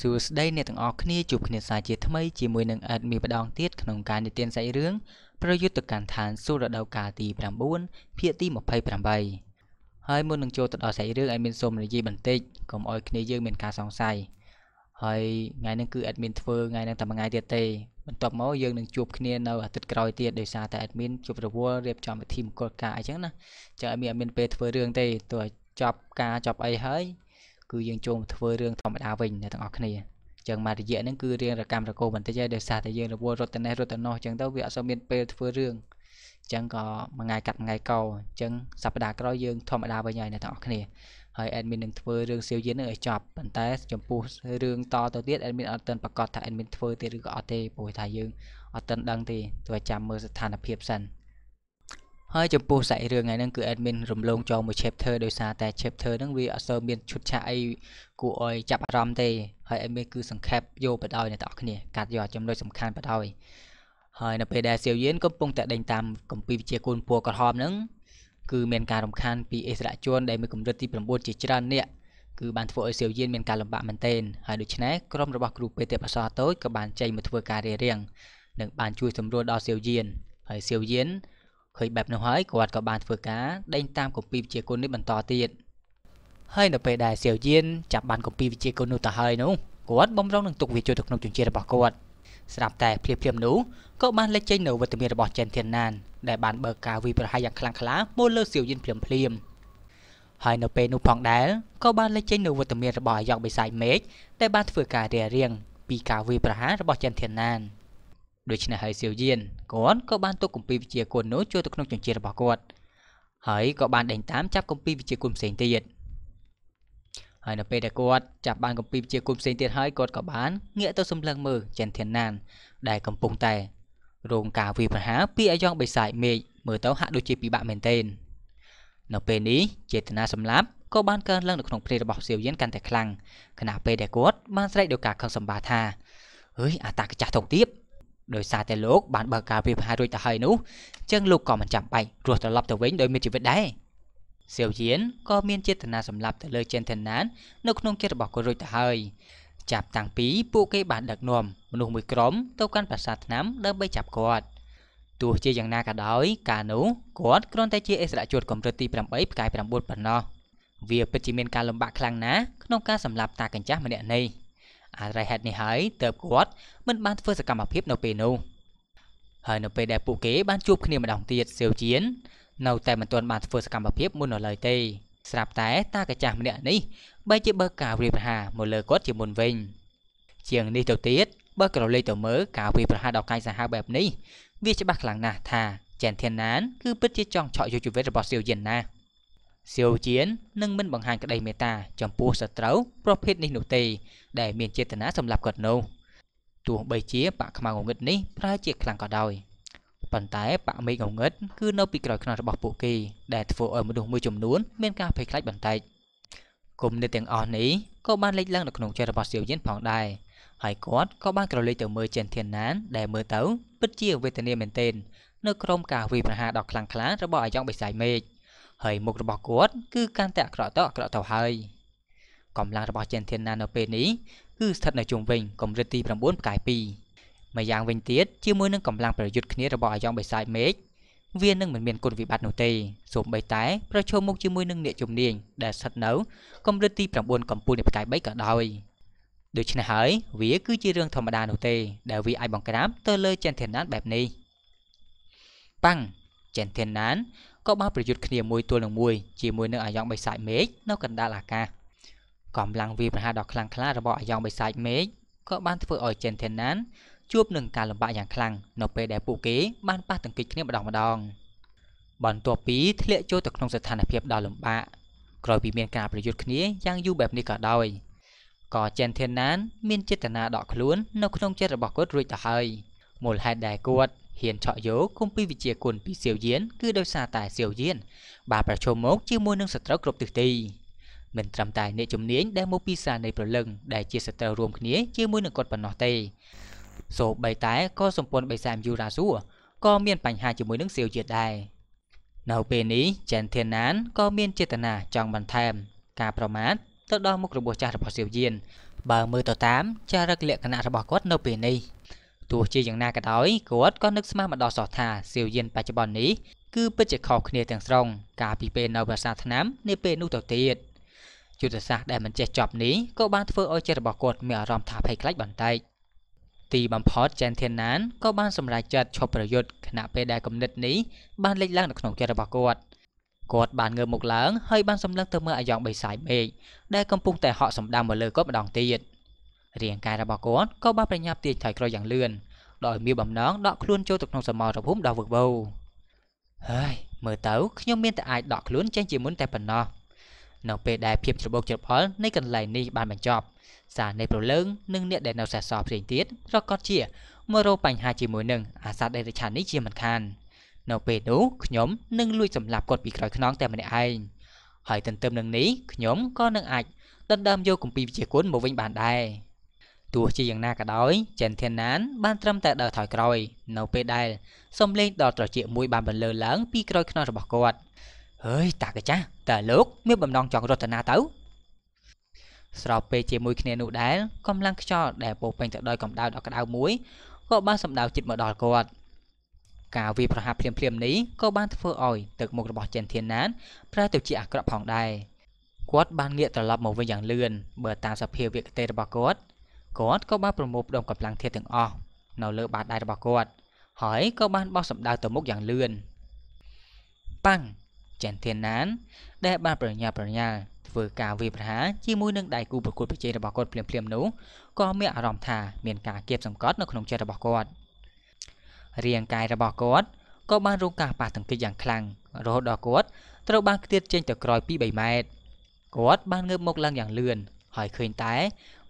សួស្តីអ្នកទាំងអស់គ្នាជួបគ្នាសាជាថ្មីជាមួយនឹងអេតមីម្ដងទៀតក្នុងការនិទានសាច់រឿងប្រយុទ្ធទៅកាន់ឋានសួររដូវកាលទី9ភាគទី28ហើយមុននឹងចូលទៅដល់សាច់រឿងឲ្យមានសូមនិយាយបន្តិចកុំឲ្យគ្នាយើងមានការសង្ស័យហើយថ្ងៃនេះគឺអេតមីនធ្វើថ្ងៃនេះតែមួយថ្ងៃទៀតទេបន្ទាប់មកយើងនឹងជួបគ្នានៅអាទិត្យក្រោយទៀតដោយសារតែអេតមីនជួបរវល់រៀបចំពិធីមង្គលការអីចឹងណាចឹងអេតមីនអត់មានពេលធ្វើរឿងទេទោះចប់ការចប់អីហើយគឺយើងចូលមកធ្វើរឿងធម្មតាវិញអ្នកទាំងអស់គ្នាចឹងមករយៈហ្នឹងគឺរៀងរកម្មរកោបន្តិចហើយដោយសារតែយើងរវល់រត់ទៅនេះរត់ទៅនោះចឹងទៅវាអត់សូវមានពេលធ្វើរឿងចឹងក៏មួយថ្ងៃកាត់ថ្ងៃកោចឹងសប្តាហ៍ក្រោយយើងធម្មតាវិញហើយអ្នកទាំងអស់គ្នា ហើយ admin នឹងធ្វើរឿងសៀវយាននឹងឲ្យចប់ប៉ុន្តែចំពោះរឿងតទៅទៀត admin អត់ទាន់ប្រកាសថា admin ធ្វើទៀតឬក៏អត់ទេព្រោះថាយើងអត់ទាន់ដឹងទេទៅចាំមើលស្ថានភាពសិនហើយចំពោះសាច់រឿងថ្ងៃហ្នឹងគឺ admin រំលងចោលមួយ chapter ដោយសារតែ chapter ហ្នឹងវាអត់សូវមានឈុតឆាកអីគួរឲ្យចាប់អារម្មណ៍ទេ ហើយ admin គឺសង្ខេបយកបដ ாய் អ្នកទាំងអស់គ្នាកាត់យកចំណុចសំខាន់បដ ாய் ហើយនៅពេលដែលសៀវយានកំពុង តែដេញតាមកម្ពីវិជាគូនពួរក្រហមហ្នឹងគឺមានការរំខានពីអិសរាជជនដែលមានកម្រិតទី9ជាច្រើននាក់គឺបានធ្វើឲ្យសៀវយានមានការលំបាកមែនទែនហើយដូច្នេះក្រុមរបស់គ្រូពេទ្យបសរតូចក៏បានចេញមកធ្វើការរៀបរៀងនិងបានជួយសម្រួលដល់សៀវយានហើយសៀវយានឃើញបែបនោះហើយគាត់ក៏បានធ្វើការដេញតាមគម្ពីរវិជាគុណនេះបន្តទៀតហើយនៅពេលដែលសៀវយានចាប់បានគម្ពីរវិជាគុណនោះទៅហើយនោះគាត់បំរុងនឹងទុកវាចូលទៅក្នុងជញ្ជារបស់គាត់ស្រាប់តែភ្លាមភ្លាមនោះក៏បានលេចចេញនៅវត្តមានរបស់ចែនធានណានដែលបានបើកការវាយប្រហារយ៉ាងខ្លាំងក្លាមកលើសៀវយានភ្លាមភ្លាមហើយនៅពេលនោះផងដែរក៏បានលេចចេញនៅវត្តមានរបស់អាយ៉ងបិសាយមេឃដែលបានធ្វើការរារាំងពីការវាយប្រហាររបស់ចែនធានណាន។ដូច្នេះហើយសៀវយានគាត់ក៏បានទុកគម្ពីរវិជាគុណនោះចូលទៅក្នុងចង្ចៀនរបស់គាត់ហើយក៏បានដេញតាមចាប់គម្ពីរវិជាគុណផ្សេងទៀតហើយនៅពេលដែលគាត់ចាប់បានកម្ពីជាគុណផ្សេងទៀតហើយគាត់ក៏បានងាកទៅសម្លឹងមើលចិនធានណាន ដែលកំពុងតែ រងការវាយប្រហារពីអាយ៉ងបិសាយមេឃមើលទៅហាក់ដូចជាពិបាកមែនទែននៅពេលនេះចេតនាសម្លាប់ក៏បានកើនឡើងនៅក្នុងព្រៃរបស់សៀវយានកាន់តែខ្លាំងខណៈពេលដែលគាត់បានស្រែកដោយការខឹងសម្បាថាអើយអាតាកចាស់ថោកទៀតដោយសារតែលោកបានបើកការវាយប្រហាររួចទៅហើយនោះចឹងលោកក៏មិនចាំបាច់រស់ត្រឡប់ទៅវិញដោយមានជីវិតដែរសៀវយៀនក៏មានចេតនាសម្លាប់ទៅលើចិនធានាននៅក្នុងចិត្តរបស់គាត់រួចទៅហើយចាប់តាំងពីពួកគេបានដឹកនាំមនុស្សមួយក្រុមទៅកាន់ប្រាសាទថ្នាំដើម្បីចាប់គាត់ទោះជាយ៉ាងណាក៏ដោយកាលនោះគាត់គ្រាន់តែជាអិសរាជជនកម្រិតទី8ផ្កាយ9ប៉ុណ្ណោះវាពិតជាមានការលំបាកខ្លាំងណាស់ក្នុងការសម្លាប់តាកញ្ចាស់ម្នាក់នេះ។អាស្រ័យហេតុនេះហើយទើបគាត់មិនបានធ្វើសកម្មភាពនៅពេលនោះហើយនៅពេលដែលពួកគេបានជួបគ្នាម្ដងទៀតសៀវជៀននៅតែមិនទាន់បានធ្វើសកម្មភាពមុននៅឡើយទេស្រាប់តែតាកាចាស់ម្នាក់នេះបែរជាបើកការវាយប្រហារមកលើគាត់ជាមុនវិញជាងនេះទៅទៀតបើក្រឡេកទៅមើលការវាយប្រហារដល់កាយសាហាវបែបនេះវាច្បាស់ខ្លាំងណាស់ថាចែនធានណានគឺពិតជាចង់ឆក់យកជីវិតរបស់សៀវជៀនណាស់សៀវជៀននឹងមិនបង្ហាញក្តីមេត្តា ចំពោះសត្រូវប្រភេទនេះនោះទេដែលមានចេតនាសម្លាប់គាត់នោះទោះបីជា បាក់ខ្មៅងងឹតនេះប្រើជាខ្លាំងក៏ដោយប៉ុន្តែបាក់មេឃងងឹតគឺនៅពីក្រោយខ្នងរបស់ពួកគេដែលធ្វើឲ្យមនុស្សមួយចំនួនមានការភ័យខ្លាចបន្តិចគុំនេះទាំងអស់នេះក៏បានលេចឡើងនៅក្នុងចិត្តរបស់សៀវយិនផងដែរហើយគាត់ក៏បានក្រឡេកទៅមើលចិនធានណាន ដែលមើលទៅ ពិតជាវេទនាមែនទែននៅក្រោមការវាយប្រហារដ៏ខ្លាំងក្លារបស់អាយ៉ងបិសាយមេឃហើយមុខរបស់គាត់គឺកាន់តែអាក្រក់ទៅអាក្រក់ទៅហើយកម្លាំងរបស់ចិនធានណានៅពេលនេះគឺស្ថិតនៅជុំវិញកម្រិតទី9ផ្កាយ2ម្យ៉ាងវិញទៀតជាមួយនឹងកម្លាំងប្រយុទ្ធគ្នារបស់អាយ៉ងបិសាចមេឃវានឹងមិនមានគុណវិបត្តិនោះទេសូម្បីតែប្រឈមមុខជាមួយនឹងអ្នកជំនាញដែលស្ថិតនៅកម្រិតទី9កំពូលនៃផ្កាយ3ក៏ដោយដូច្នេះហើយវាគឺជារឿងធម្មតានោះទេ ដែលវាអាចបង្ក្រាប ទៅលើចិនធានណានបែបនេះប៉ាំងចិនធានណានក៏បានប្រយុទ្ធគ្នាមួយទល់នឹងមួយ ជាមួយនឹងអាយ៉ងបិសាចមេឃនៅកណ្ដាលអាកាសកម្លាំងវាប្រហារដ៏ខ្លាំងក្លារបស់អាយ៉ងបិសាចមេឃក៏បានធ្វើឲ្យ Gentleman ជួបនឹងការលំបាកយ៉ាងខ្លាំងនៅពេលដែលពួកគេបានប៉ះទង្គិចគ្នាម្ដងម្ដងបន្ទាប់ពីធ្លាក់ចូលទៅក្នុងស្ថានភាពដ៏លំបាកក្រោយពីមានការប្រយុទ្ធគ្នាយ៉ាងយូរបែបនេះក៏ដោយក៏ចែនធានណានមានចេតនាដកខ្លួននៅក្នុងចិត្តរបស់គាត់រួចទៅហើយមូលហេតុដែលគាត់ហ៊ានឆក់យកគុំពីវិជាគុណពីសៀវយានគឺដោយសារតែសៀវយានបានប្រជុំមក ជាមួយនឹងសត្រូវគ្រប់ទិសទីមិនត្រឹមតែអ្នកជំនាញដែលមកពីសានៃប្រលឹងដែលជាសត្រូវរួមគ្នាជាមួយនឹងគាត់ប៉ុណ្ណោះទេសូម្បីតែក៏សម្ព័ន្ធបិសាមយូរ៉ាស៊ូក៏មានបញ្ហាជាមួយនឹងសៀវជាតិដែរនៅពេលនេះចាន់ធានានក៏មានចេតនាចង់បន្ថែមការប្រមាថទៅដល់មុខរបួសចាស់របស់សៀវយានបើមើលទៅតាមចារិកលក្ខណៈរបស់គាត់នៅពេលនេះទោះជាយ៉ាងណាក៏ដោយគាត់ក៏នឹកស្មានមិនដល់សោះថាសៀវយានបច្ចុប្បន្ននេះគឺពិតជាខុសគ្នាទាំងស្រុងកាលពីពេលនៅប្រាសាទថ្នាំនាពេលនោះទៅទៀតយុទ្ធសាស្ត្រដែលមិនចេះចប់នេះក៏បានធ្វើឲ្យចិត្តរបស់គាត់មានអារម្មណ៍ថាភ័យខ្លាចបន្តិចទីបំផុតចែនធានណានក៏បានសម្រេចចិត្តឈប់ប្រយុទ្ធខណៈពេលដែលគំនិតនេះបានលេចឡើងនៅក្នុងចិត្តរបស់គាត់គាត់បានងើបមុខឡើងហើយបានសម្លឹងទៅមើលអាយ៉ងបិសាយមេឃដែលកំពុងតែហក់សម្ដាំមកលើគាត់ម្ដងទៀត។រាងកាយរបស់គាត់ក៏បានប្រញាប់ទាញថយក្រោយយ៉ាងលឿនដោយមានបំណងដកខ្លួនចូលទៅក្នុងសមរភូមិដ៏វឹកវរហើយមើលទៅខ្ញុំមានតែអាចដកខ្លួនចេញជាមុនតែប៉ុណ្ណោះនៅពេលដែលភាពច្របូកច្របល់នៃកន្លែងនេះបានបញ្ចប់សារនៃប្រលើងនិងអ្នកដែលនៅសេសសល់ផ្សេងទៀតប្រកាសជាមករោបញ្ហាជាមួយនឹងអាសាដេរិឆាននេះជាមិនខាន នៅពេលនោះខ្ញុំនឹងលួចសម្លាប់គាត់ពីក្រោយខ្នងតែម្នាក់ឯងហើយទន្ទឹមនឹងនេះខ្ញុំក៏នឹងអាចដណ្ដើមយកគម្ពីរវិជាគុណមកវិញបានដែរទោះជាយ៉ាងណាក៏ដោយចិនធានានបានត្រឹមតែដើរថយក្រោយនៅពេលដែល សំលេងដ៏ត្រចៀកមួយ បានបន្លឺឡើង ពីក្រោយខ្នងរបស់គាត់អើយតាកាចាស់តើលោក មានបំណងចង់រត់ទៅណាទៅស្របពេលជាមួយគ្នានោះដែរកម្លាំងខ្យល់ដែលពោពេញទៅដោយកម្ដៅដ៏ក្ដៅមួយក៏បានសម្ដៅចិត្តមកដល់គាត់ការវាប្រហាក់ភ្លាមភ្លាមនេះក៏បានធ្វើឲ្យទឹកមុខរបស់ចិនធានណានប្រែទៅជាអាក្រក់ផងដែរគាត់បានងាកត្រឡប់មកវិញយ៉ាងលឿនបើតាមសភាវៈគតិរបស់គាត់គាត់ក៏បានប្រមូលផ្ដុំកម្លាំងធាតុទាំងអស់នៅលើបាតដៃរបស់គាត់ហើយក៏បានបោះសម្ដៅទៅមុខយ៉ាងលឿនប៉ាំងចាន់ធានណាន ដែលបានប្រញាប់ប្រញាល់ធ្វើការវាយប្រហារជាមួយនឹងដៃគូប្រកួតប្រជែងរបស់គាត់ភ្លាមៗនោះក៏មានអារម្មណ៍ថា មានការគៀបសង្កត់នៅក្នុងចិត្តរបស់គាត់រាងកាយរបស់គាត់ក៏បានរងការប៉ះទង្គិចយ៉ាងខ្លាំងរហូតដល់គាត់ត្រូវបានខ្ទាតចេញទៅក្រោយពី3ម៉ែត្រគាត់បានងើបមុខឡើងយ៉ាងលឿនហើយឃើញតែ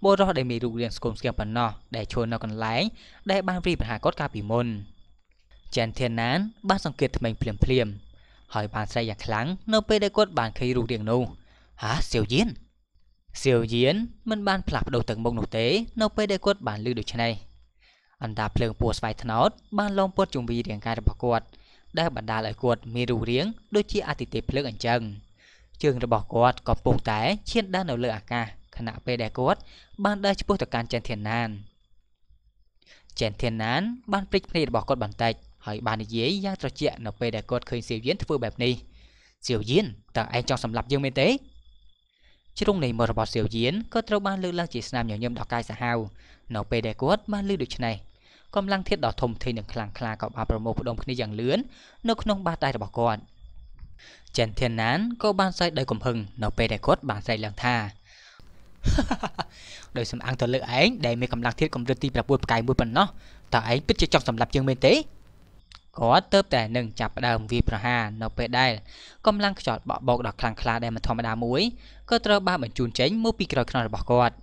បុរសដែលមានរូបរាងស្គមស្គាំប៉ុណ្ណោះដែលឈរនៅកន្លែងដែលបានព្រីប្រហាគាត់កាលពីមុនចាន់ធានណាន បានសង្កេតថ្មីភ្លាមភ្លាមហើយបានស្រែកយ៉ាងខ្លាំងនៅ ពេលដែលគាត់បានឃើញរូបរាងនោះហាសាវយៀនសាវយៀនមិនបានផ្លាស់ប្ដូរទឹកមុខនោះទេ នៅពេលដែលគាត់បានឮដូច្នេះអណ្ដាភ្លើងពណ៌ស្វាយត្នោតបានឡោមព័ទ្ធជុំវិញរាងកាយរបស់គាត់ដែលបណ្ដាលឲ្យគាត់មានរូបរាងដូចជាអតិទេពភ្លើងអញ្ចឹងជើងរបស់គាត់ក៏ពុះតែឈានដើរនៅលើអាកាសខណៈពេលដែលគាត់បានដើរឆ្ពោះទៅកាន់ចេនធាណានចេនធាណានបានព្រិចភ្នែករបស់គាត់បន្តិចហើយបាននិយាយយ៉ាងត្រជាក់នៅពេលដែលគាត់ឃើញសៀវយានធ្វើបែបនេះសៀវយានតើឯងចង់សម្លាប់យើងមែនទេ ជ្រុងនៃមុខរបស់សៀវយានក៏ត្រូវបានលើកឡើងជាស្នាមញញឹមដល់កាយសាហាវនៅពេលដែលគាត់បានលើកដូចនេះកម្លាំងធាតដ៏ធំធេងនិងខ្លាំងក្លាក៏បានប្រមូលផ្ដុំគ្នាយ៉ាងលឿននៅក្នុងបាតដៃរបស់គាត់ចិនធានណានក៏បានស្រែកដោយកំហឹងនៅពេលដែលគាត់បានស្រែកឡើងថាដោយសំអាងទៅលើឯងដែលមានកម្លាំងធាតកម្រិតទី9ផ្កាយមួយប៉ុណ្ណោះតើឯងពិតជាចង់សម្លាប់យើងមែនទេគាត់ទៅតែនឹងចាប់ផ្ដើមវាប្រហារនៅពេលដែលកម្លាំងខ្យល់បក់បោកដ៏ខ្លាំងក្លាដែលមិនធម្មតាមួយក៏ត្រូវបានបញ្ជូនចេញមកពីក្រោយខ្នងរបស់គាត់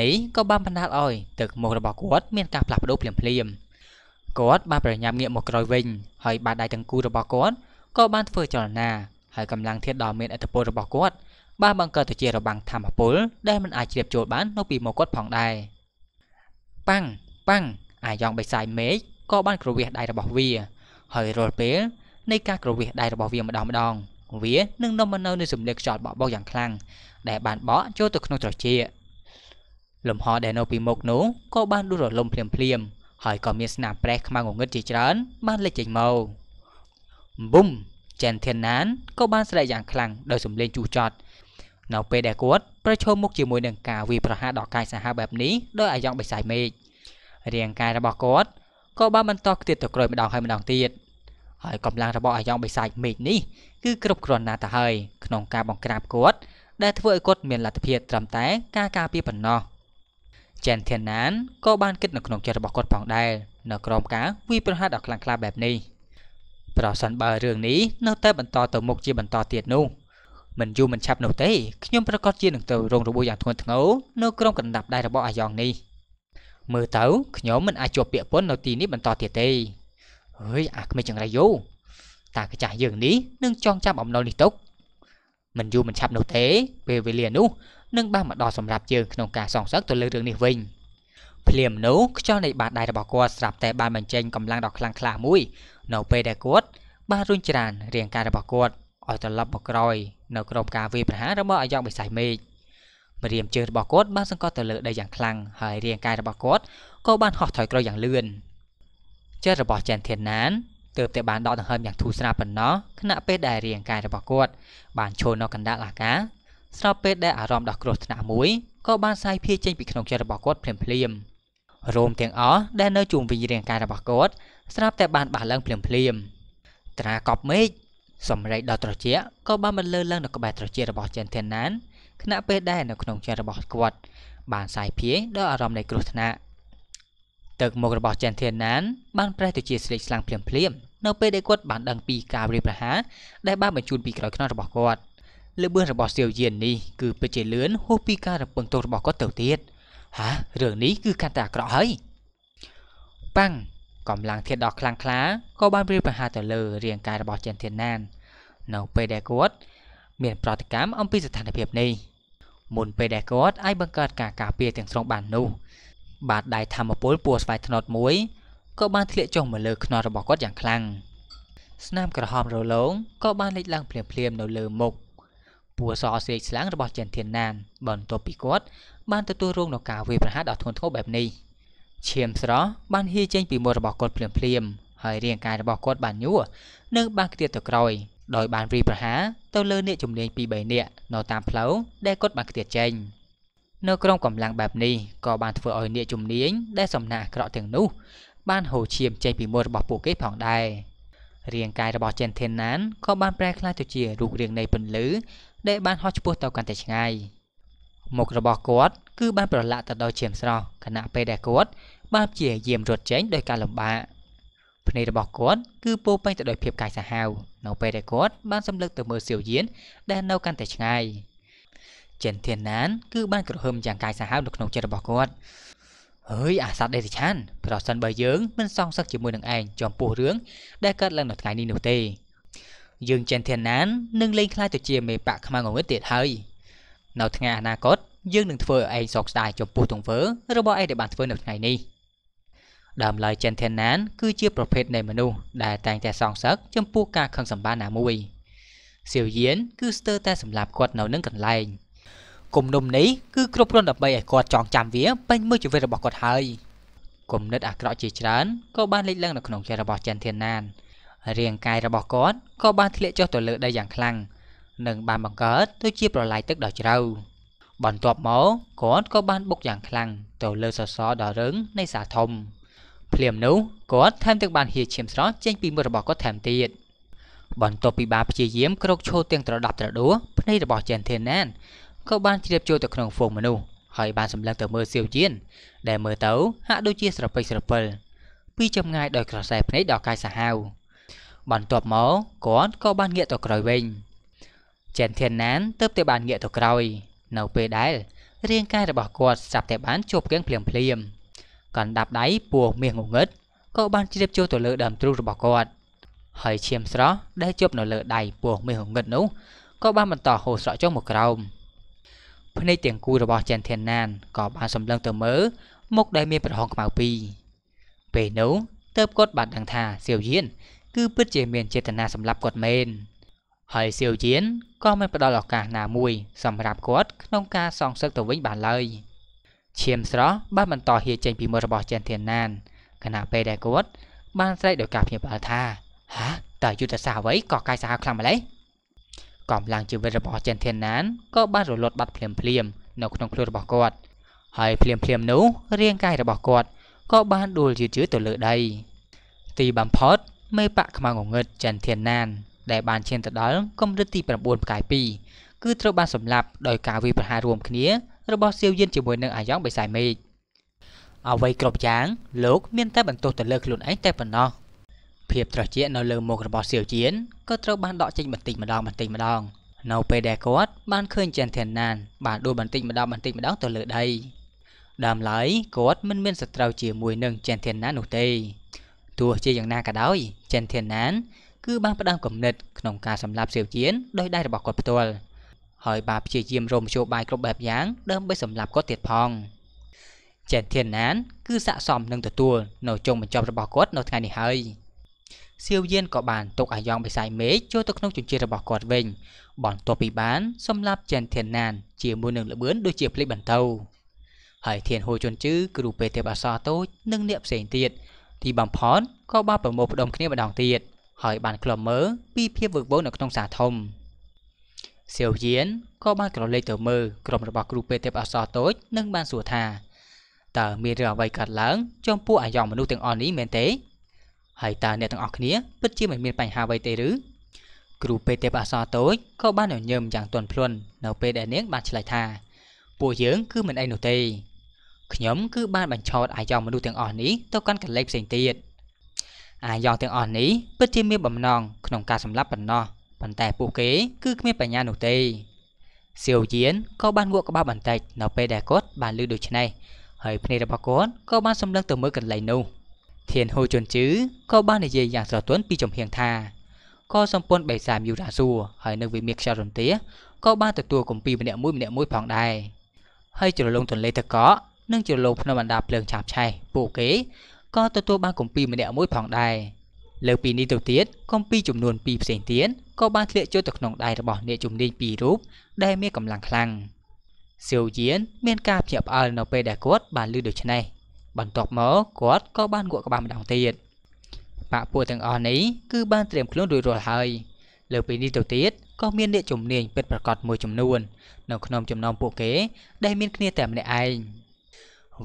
នេះក៏បានបណ្ដាលឲ្យទឹកមុខរបស់គាត់មានការផ្លាស់ប្ដូរភ្លាមភ្លាមគាត់បានប្រញាប់ងាកមកក្រោយវិញ ហើយបាតដៃទាំងគូរបស់គាត់ក៏បានធ្វើចលនាហើយកម្លាំងធាតដ៏មានឥទ្ធិពលរបស់គាត់បានបង្កើតទៅជារបាំងធម្មពល ដែលមិនអាចជ្រាបចូលបាននៅពីមកគាត់ផងដែរប៉ាំងប៉ាំងអាយ៉ងបិសាយមេឃក៏បានគ្រវាសដៃរបស់វាហើយរាល់ពេលនៃការគ្រវាសដៃរបស់វាម្ដងម្ដង វានឹងនាំមកនៅនូវសម្លេងខ្យល់បក់បោកយ៉ាងខ្លាំងដែលបានបក់ចូលទៅក្នុងត្រចៀកលំហដែលនៅពីមុខនោះក៏បានដួលរលំភ្លាមភ្លាមហើយក៏មានស្នាមប្រេះខ្មៅងងឹតជាច្រើនបានលេចចេញមកប៊ុំចែនធានណានក៏បានស្រែកយ៉ាងខ្លាំងដោយសម្លេងជូចត់នៅពេលដែលគាត់ប្រឈមមុខជាមួយនឹងការវាយប្រហារដ៏កាចសាហាវបែបនេះដោយអាយ៉ងបិសាយមេឃរាងកាយរបស់គាត់ក៏បានបន្តខ្ទាតទៅក្រោយម្ដងហើយម្ដងទៀតហើយកម្លាំងរបស់អាយ៉ងបិសាចមេឃនេះគឺគ្រប់គ្រាន់ណាស់ទៅហើយក្នុងការបង្ក្រាបគាត់ដែលធ្វើឲ្យគាត់មានលទ្ធភាពត្រឹមតែការការពារប៉ុណ្ណោះចែនធានានក៏បានគិតនៅក្នុងចិត្តរបស់គាត់ផងដែរនៅក្រោមការវាយប្រហារដ៏ខ្លាំងក្លាបែបនេះប្រសិនបើរឿងនេះនៅតែបន្តទៅមុខជាបន្តទៀតនោះមិនយូរមិនឆាប់នោះទេខ្ញុំប្រកាសជានឹងទៅរងរបួសយ៉ាងធ្ងន់ធ្ងរនៅក្រុមកណ្ដាប់ដៃរបស់អាយ៉ងនេះមើលទៅខ្ញុំមិនអាចជាប់ពាក្យពន្ធនៅទីនេះបន្តទៀតទេហើយអាក្មេងចង្រៃយូតាកចាស់យើងនេះនឹងចងចាំអំណរនេះទុកមិនយូរមិនឆាប់នោះទេពេលវេលានោះនឹងបានមកដល់សម្រាប់យើងក្នុងការសងសឹកទៅលើរឿងនេះវិញភ្លាមនោះខ្យល់នៃបាតដៃរបស់គាត់ស្រាប់តែបានបញ្ចេញកម្លាំងដ៏ខ្លាំងក្លាមួយនៅពេលដែលគាត់បានរុញច្រានរាងកាយរបស់គាត់ឲ្យត្រឡប់មកក្រោយនៅក្របការវាយប្រហាររបស់អាយ៉ងបិសាយមេឃមរៀមជើងរបស់គាត់បានសង្កត់ទៅលើដីយ៉ាងខ្លាំងហើយរាងកាយរបស់គាត់ក៏បានហោះថយក្រោយយ៉ាងលឿនចិត្តរបស់ចែនធានណានទើបតែបានដកដង្ហើមយ៉ាងធូរស្រាលប៉ុណ្ណោះខណៈពេលដែលរាងកាយរបស់គាត់បានឈរនៅកណ្ដាលអាកាសស្របពេលដែលអារម្មណ៍ដ៏គ្រោះថ្នាក់មួយក៏បានសាយភាយចេញពីក្នុងចិត្តរបស់គាត់ភ្លាមៗរោមទាំងអស់ដែលនៅជុំវិញរាងកាយរបស់គាត់ស្រាប់តែបានបាក់ឡើងភ្លាមៗត្រាកប់មេឃសម្រេចដ៏ត្រជាក់ក៏បានបន្លឺឡើងនៅក្បែរត្រជារបស់ចិនធានណានខណៈពេលដែលនៅក្នុងចិត្តរបស់គាត់បានសាយភាយដល់អារម្មណ៍នៃគ្រោះថ្នាក់ទឹកមុខរបស់ចិនធានណានបានប្រែទៅជាស្លេកស្លាំងភ្លាមភ្លាមនៅពេលដែលគាត់បានដឹងពីការរៀបប្រហារដែលបានបញ្ជូនពីក្រោយខ្នងរបស់គាត់លឿនរបស់សៀវយាននេះគឺពិតជាលឿនហួសពីការរំពឹងទុករបស់គាត់ទៅទៀតហារឿងនេះគឺកាន់តែអាក្រក់ហើយប៉ាំងកម្លាំងធាតុដ៏ខ្លាំងក្លាក៏បានព្រាយប្រហារទៅលើរាងកាយរបស់ចិនធានណាន នៅពេលដែលគាត់មាន ប្រតិកម្មអំពីស្ថានភាពនេះមុនពេលដែលគាត់អាចបង្កើតការការពារទាំងស្រុងបាននោះបាទដៃធម្មពលពួរស្វាយធ្នោតមួយក៏បានធ្លាក់ចុះមកលើខ្នងរបស់គាត់យ៉ាងខ្លាំងស្នាមក្រហមរលោងក៏បានលេចឡើងភ្លាមៗនៅលើមុខពួរសស្រីស្លាំងរបស់ចិនធានណានបន្ទាប់ពីគាត់បានទទួលរងនឹងការវាយប្រហារដ៏ធ្ងន់ធ្ងរបែបនេះ។ឈាមស្រស់បានហៀចេញពីមុខរបស់គាត់ភ្លាមៗហើយរាងកាយរបស់គាត់បានញួរនិងបានខ្ទាតទៅក្រោយដោយបានវាយប្រហារទៅលើអ្នកជំនាញពីរ3នាក់នៅតាមផ្លូវដែលគាត់បានខ្ទាតចេញនៅ ក្នុងកម្លាំងបែបនេះក៏បានធ្វើឲ្យអ្នកជំនាញដែលសំណាក់អាក្រក់ទាំងនោះ បានហូរឈាមចេញពីមុខរបស់ពួកគេផងដែររាងកាយរបស់ Chen Tiannan ក៏បានប្រែក្លាយទៅជារូបរាងនៃពន្លឺដែលបានហោះឆ្ពោះទៅកាន់តែឆ្ងាយ។មុខរបស់គាត់គឺបានប្រឡាក់ទៅដោយឈាមស្រស់ខណៈពេលដែលគាត់បានព្យាយាមរត់ចេញដោយការលំបាកភ្នែករបស់គាត់គឺពោពេញទៅដោយភាពកាយសាហាវនៅពេលដែលគាត់បានសម្លឹងទៅមើលសៀវយាន ដែលនៅកាន់តែឆ្ងាយចិនធានណានគឺ បានក្រហមយ៉ាងកាយសាហាវនៅក្នុងចិត្តរបស់គាត់ហើយអាសាត់ដេតិឆានប្រសិនបើយើងមិនសងសឹកជាមួយនឹងឯងចំពោះរឿងដែលកើតឡើងនៅថ្ងៃនេះនោះទេ យើងចិនធានណាននឹងលែងខ្លាចទៅជាមេបកខ្មៅងងឹតទៀតហើយនៅថ្ងៃអនាគតយើងនឹងធ្វើឲ្យឯងសោកស្ដាយចំពោះទង្វើរបស់ឯងដែលបានធ្វើនៅថ្ងៃនេះដើមឡើយ Chen Tianan គឺជាប្រភេទនៃមនុស្សដែលតែងតែសងសឹកចំពោះការខឹងសម្បានណាមួយសៀវយៀនគឺស្ទើរតែសម្លាប់គាត់នៅនឹងកន្លែងគំនុំនេះគឺគ្រប់គ្រាន់ដើម្បីឲ្យគាត់ចងចាំវាពេញមួយជីវិតរបស់គាត់ហើយគំនិតអាក្រក់ជាច្រើនក៏បានលេចឡើងនៅក្នុងចិត្តរបស់ Chen Tianan រាងកាយរបស់គាត់ក៏បានធ្លាក់ចុះទៅលើដីយ៉ាងខ្លាំងនិងបានបង្កើតទៅជាប្រឡាយទឹកដ៏ជ្រៅបន្ទាប់មកគាត់ក៏បានបុកយ៉ាងខ្លាំងទៅលើសសរដ៏រឹងនៃសាធំ ភ្លាមនោះគាត់ថែមទាំងបានហៀឈាមស្រស់ចេញពីមុខរបស់គាត់ថែមទៀតបន្ទាប់ពីបានព្យាយាមក្រោកឈរទៀងត្រដាប់ត្រដួលភ្នែករបស់ចែនធានណានក៏បានជ្រាបចូលទៅក្នុងហ្វូងមនុស្សហើយបានសម្លឹងទៅមើលសៀវជៀនដែលមើលទៅ ហាក់ដូចជា ស្រពេចស្រពិលពីចម្ងាយដោយក្រសែភ្នែកដល់កាយសាហាវបន្ទាប់មកគាត់ក៏បានងាកទៅក្រោយវិញចែនធានណានទើបតែបានងាកទៅក្រោយនៅពេលដែលរាងកាយរបស់គាត់ស្រាប់តែបានជួបគាំងភ្លាមភ្លាមកណ្ដាប់ដៃពោះមាសងងឹតក៏បានជ្រាបចូលទៅលើដើមទ្រូងរបស់គាត់ហើយឈាមស្រស់ដែលជាប់នៅលើដៃពោះមាសងងឹតនោះក៏បានបន្តហូរស្រក់ចុះមកក្រោមភ្នែកទាំងគូរបស់ចែនធានណានក៏បានសម្លឹងទៅមើលមុខដែលមានប្រហោងខ្មៅពីរពេលនោះទៅគាត់បានដឹងថាសៀវយានគឺពិតជាមានចេតនាសម្លាប់គាត់មែន។ហើយសៀវជៀនក៏មិនផ្ដល់ឱកាសណាមួយសម្រាប់គាត់ក្នុងការសងសឹកទៅវិញបានឡើយឈាមស្រស់បានបន្តហៀចេញពីមុខរបស់ចិនធានណានខណៈពេលដែលគាត់បានស្រែកដោយការភ្ញាក់ផ្អើលថាហាតើយុទ្ធសាស្ត្រអ្វីក៏កាយសាហាវខ្លាំងម្ល៉េះកម្លាំងជីវិតរបស់ចិនធានណានក៏បានរលត់បាត់ភ្លាមភ្លាមនៅក្នុងខ្លួនរបស់គាត់ហើយភ្លាមភ្លាមនោះរាងកាយរបស់គាត់ក៏បានដួលយឺតយឺតទៅលើដីទីបំផុតមេបកខ្មៅងងឹតចិនធានណានដែលបានឈានទៅដល់កម្រិតទី9ផ្កាយ2គឺត្រូវបានសម្លាប់ដោយការវាយប្រហាររួមគ្នារបស់សៀវយានជាមួយនឹងអាយ៉ងបិសាយមេឃអ្វីគ្រប់យ៉ាងលោកមានតែបន្ទោសទៅលើ ខ្លួនឯងតែប៉ុណ្ណោះភាពត្រជាក់នៅលើមុខរបស់សៀវយានក៏ត្រូវបានដកចេញបន្តិចម្ដងបន្តិចម្ដង នៅពេលដែលគាត់បានឃើញចន្ទធានណាន បានដួលបន្តិចម្ដងបន្តិចម្ដងទៅលើដីដើមឡើយគាត់មិនមានសត្រូវជាមួយនឹងចន្ទធានណាននោះទេទោះជាយ៉ាងណាក៏ដោយចន្ទធានណានគឺបានផ្ដើមគំនិតក្នុងការសម្លាប់សៀវជៀនដោយដៃរបស់គាត់ផ្ទាល់ហើយបានព្យាយាមរំជោបាយគ្រប់បែបយ៉ាងដើម្បីសម្លាប់គាត់ទៀតផងចេនធានណានគឺស័កសមនឹងទទួលនៅចុងបញ្ចប់របស់គាត់នៅថ្ងៃនេះហើយសៀវយានក៏បានទុកអាយ៉ងបិសាយមេឃចូលទៅក្នុងជញ្ជារបស់គាត់វិញ បន្ទាប់ពីបានសម្លាប់ចេនធានណានជាមួយនឹងលបឿនដូចជាភ្លេចបន្ទោហើយធានហូជុនជឺគ្រូពេទ្យទេពអសរតូចនិងអ្នកផ្សេងទៀតទីបំផុតក៏បានប្រមូលផ្ដុំគ្នាម្ដងទៀត។ហើយបានក្លំមើលពីភាពវឹកវរនៅក្នុងសាធំសៀវយានក៏បានក្រឡេកទៅមើលក្រុមរបស់គ្រូពេទ្យទេពអសរតូចនិងបានសួរថាតើមានរឿងអ្វីកើតឡើងចំពោះអាយ៉ងមនុស្សទាំងអស់នេះមែនទេហើយតើអ្នកទាំងអស់គ្នា ពិតជាមិនមានបញ្ហាអ្វីទេឬគ្រូពេទ្យទេពអសរតូចក៏បានញញឹមយ៉ាងទន់ភ្លន់នៅពេលដែលនាងបានឆ្លើយថា ពួកយើង គឺមិនអីនោះទេខ្ញុំគឺបានបញ្ឆោតអាយ៉ងមនុស្សទាំងអស់នេះទៅកាន់កន្លែងផ្សេងទៀតអាយ៉ងទាំងអស់នេះពិតជាមានបំណងក្នុងការសម្លាប់ប៉ុណ្ណោះប៉ុន្តែពួកគេ គឺគ្មានបញ្ញានោះទេសៀវយៀនក៏បានងក់ក្បាលបន្តិចនៅពេលដែលគាត់បានឮដូច្នេះហើយភ្នែករបស់គាត់ក៏បានសម្លឹងទៅមើលកន្លែងនោះធានហូជុនជឺក៏បាននិយាយយ៉ាងស្រទន់ពីចំហៀងថាក៏សម្ពន្ធបេសាមយូរ៉ាស៊ូហើយនៅវិមាខ្យល់រន្ទះក៏បានទទួលគម្ពីម្នាក់មួយម្នាក់មួយផងដែរហើយជ្រលងទន្លេទឹកកកនិងជ្រលងភ្នំអណ្ដាភ្លើងឆាបឆេះពួកគេក៏ទទួលបានគម្ពីរម្នាក់មួយ ផងដែរលើពីនេះទៅទៀតគម្ពីរចំនួន2ផ្សេងទៀតក៏បានធ្លាក់ចូលទៅក្នុងដៃរបស់អ្នកជំនាញពីររូបដែលមានកម្លាំងខ្លាំងសៀវយានមាន ការភ្ញាក់ផ្អើលនៅពេលដែលគាត់បានឮដូច្នេះបន្ទាប់មកគាត់ក៏បានងក់ក្បាលម្ដងទៀតបាក់ពួកទាំងអស់នេះគឺ បានត្រៀមខ្លួនរួចរាល់ហើយលើពីនេះទៅទៀតក៏មានអ្នកជំនាញពិតប្រាកដមួយចំនួន នៅក្នុងចំណោមពួកគេដែលមានគ្នាតែម្នាក់ឯង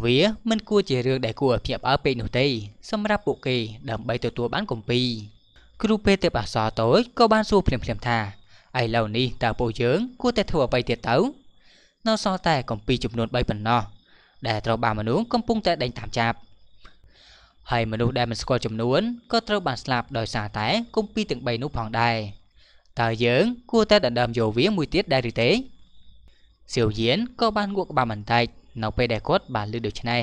វាមិនគួរជារឿងដែលគួរឲ្យភ្ញាក់ផ្អើលពេកនោះទេសម្រាប់ពួកគេដើម្បីទទួលបានគម្ពីរគ្រូពេទ្យទេពអសរតូចក៏បានសួរភ្លាមៗថាឥឡូវនេះតើពួកយើងគួរតែធ្វើអ្វីទៀតទៅនៅសល់តែគម្ពីរចំនួន3ប៉ុណ្ណោះដែលត្រូវបានមនុស្សកំពុងតែដេញតាមចាប់ហើយមនុស្សដែលមិនស្គាល់ចំនួនក៏ត្រូវបានស្លាប់ដោយសារតែគម្ពីរទាំង3នោះផងដែរតើយើងគួរតែដណ្ដើមយកវាមួយទៀតដែរឬទេសៀវយានក៏បានងក់ក្បាលបន្តិចនៅពេលដែលគាត់បានឮដូច្នេះ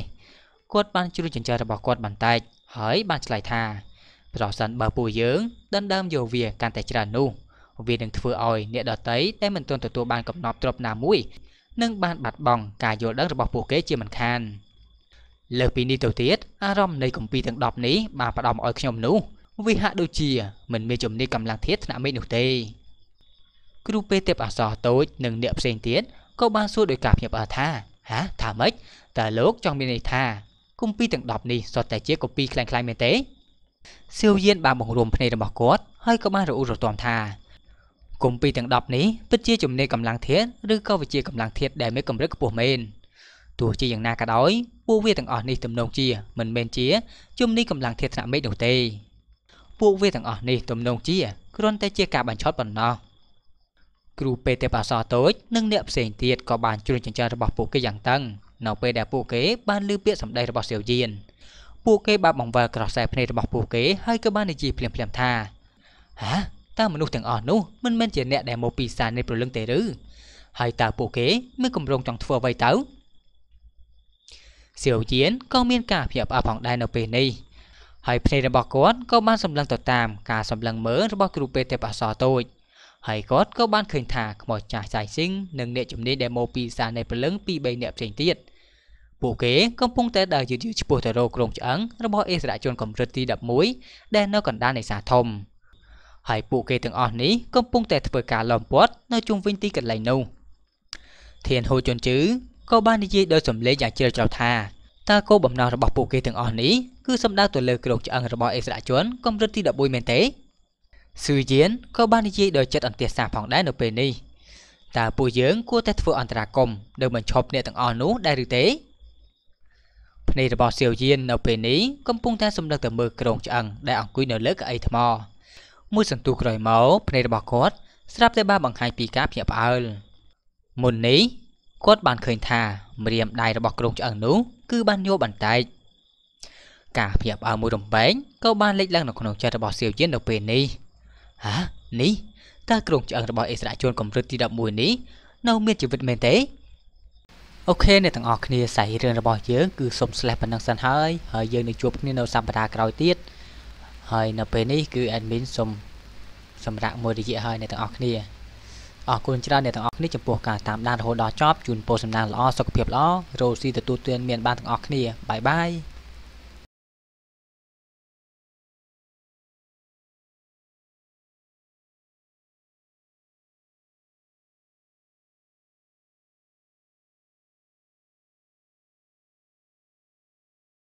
គាត់បានជ្រួចចិញ្ចើរបស់គាត់បន្តិចហើយបានឆ្លើយថាប្រសិនបើពួកយើងដណ្ដើមយកវាកាន់តែច្រើននោះវានឹងធ្វើឲ្យអ្នកដតីដែលមិនទាន់ទទួលបានកំណប់ទ្រព្យណាមួយនឹងបានបាត់បង់ការយល់ដឹងរបស់ពួកគេជាមិនខានលើសពីនេះទៅទៀតអារម្មណ៍នៃគម្ពីរទាំង10នេះបានផ្ដំឲ្យខ្ញុំនោះវាហាក់ដូចជាមិនមានជំនាញកម្លាំងធាតថ្នាក់មេឃនោះទេ គ្រូពេទ្យទេពអសរតូចនិងអ្នកផ្សេងទៀតក៏បានសួរដោយការភ្ញាក់ផ្អើលថាហាថាម៉េចតើលោកចង់មានន័យថាគម្ពីរទាំង10នេះសុទ្ធតែជាគម្ពីរខ្លាំងខ្លាយមែនទេសៀវយៀនបានបង្រួមភ្នែករបស់គាត់ហើយក៏បានរអ៊ូរទាំថាគម្ពីរទាំង10នេះពិតជាជំនាញកម្លាំងធាតឬក៏វិជាកម្លាំងធាតដែលមានកម្រិតខ្ពស់មែនទោះជាយ៉ាងណាក៏ដោយពួកវាទាំងអស់នេះទំនងជា មិនមែនជា ជំនាញកម្លាំងធាតថ្នាក់មេឃនោះទេ ពួកវាទាំងអស់នេះទំនងជាគ្រាន់តែជាការបញ្ឆោតប៉ុណ្ណោះ។គ្រូពេទ្យទេពអសរតូចនិងអ្នកផ្សេងទៀតក៏បានជួយចិញ្ចឹមរបស់ពួកគេយ៉ាងតឹងនៅពេលដែលពួកគេបានឮពាក្យសម្ដីរបស់សៀវយានពួកគេបានបង្វិលក្រសែភ្នែករបស់ពួកគេហើយក៏បាននិយាយភ្លាមៗថាហ៎តើមនុស្សទាំងអស់នោះមិនមែនជាអ្នកដែលមកពីសានៃព្រលឹងទេឬហើយតើពួកគេមានគម្រោងចង់ធ្វើអ្វីទៅសៀវយានក៏មានការភ្ញាក់ផ្អើលផងដែរនៅពេលនេះហើយភ្នែករបស់គាត់ក៏បានសម្លឹងទៅតាមការសម្លឹងមើលរបស់គ្រូពេទ្យទេពអសរតូចហើយគាត់ក៏បានឃើញថាខ្មោចចាស់សៃស៊ីងនិងអ្នកជំនាញដែលមកពីសានៃព្រលឹងពី3អ្នកផ្សេងទៀតពួកគេកំពុងតែដើរយឺតយឺតឆ្ពោះទៅរកក្រុងឆ្អឹងរបស់អិសរាជជនកម្រិតទី11ដែលនៅកណ្ដាលនៃសាធំហើយពួកគេទាំងអស់នេះកំពុងតែធ្វើការលំពាត់នៅជុំវិញទីកន្លែងនោះធានហូជុនជឺក៏បាននិយាយដោយសំឡេងយ៉ាងជ្រាលជ្រៅថាតើគោលបំណងរបស់ពួកគេទាំងអស់នេះគឺសំដៅទៅលើក្រុងឆ្អឹងរបស់អិសរាជជនកម្រិតទី14មែនទេស៊ឺយៀនក៏បាននិយាយដោយចិត្តអន្តេសាសផងដែរនៅពេលនេះតើពួកយើងគួរតែធ្វើអន្តរាគមនៅបញ្ឈប់អ្នកទាំងអស់នោះដែរឬទេភ្នែករបស់សៀវយៀននៅ ពេលនេះកំពុងតែសម្លឹងទៅមើលក្រងឆ្អឹងដែលអង្គុយនៅលើកៅអីថ្ម មួយសន្ទុះក្រោយមកភ្នែករបស់គាត់ស្រាប់តែបានបង្ហាញពីការភ្ញាក់ផ្អើលមុននេះគាត់បានឃើញថាម្រាមដៃរបស់ក្រងឆ្អឹងនោះ គឺបានញោបន្តែកការភ្ញាក់ផ្អើលមួយរំបែងក៏បានលេចឡើងនៅក្នុងចិត្តរបស់សៀវយៀននៅពេលនេះហានេះតើក្រុងឆ្អឹងរបស់អេសរាជនកម្រិតទី11នេះនៅ មានជីវិតមែនទេអូខេអ្នកទាំងអស់គ្នាសាយរឿងរបស់យើងគឺសុំស្លេះប៉ុណ្ណឹងសិនហើយហើយយើងនឹងជួបគ្នានៅសប្តាហ៍ក្រោយទៀតហើយ នៅពេលនេះគឺ admin សុំសម្រាប់មួយរយៈហើយអ្នកទាំងអស់គ្នាអរគុណច្រើនអ្នកទាំងអស់គ្នាចំពោះការតាមដានរហូតដល់ចប់ជូនពរសំណាងល្អសុខភាពល្អរ៉ូស៊ីទទួលទានមានបានទាំងអស់គ្នាបាយបាយ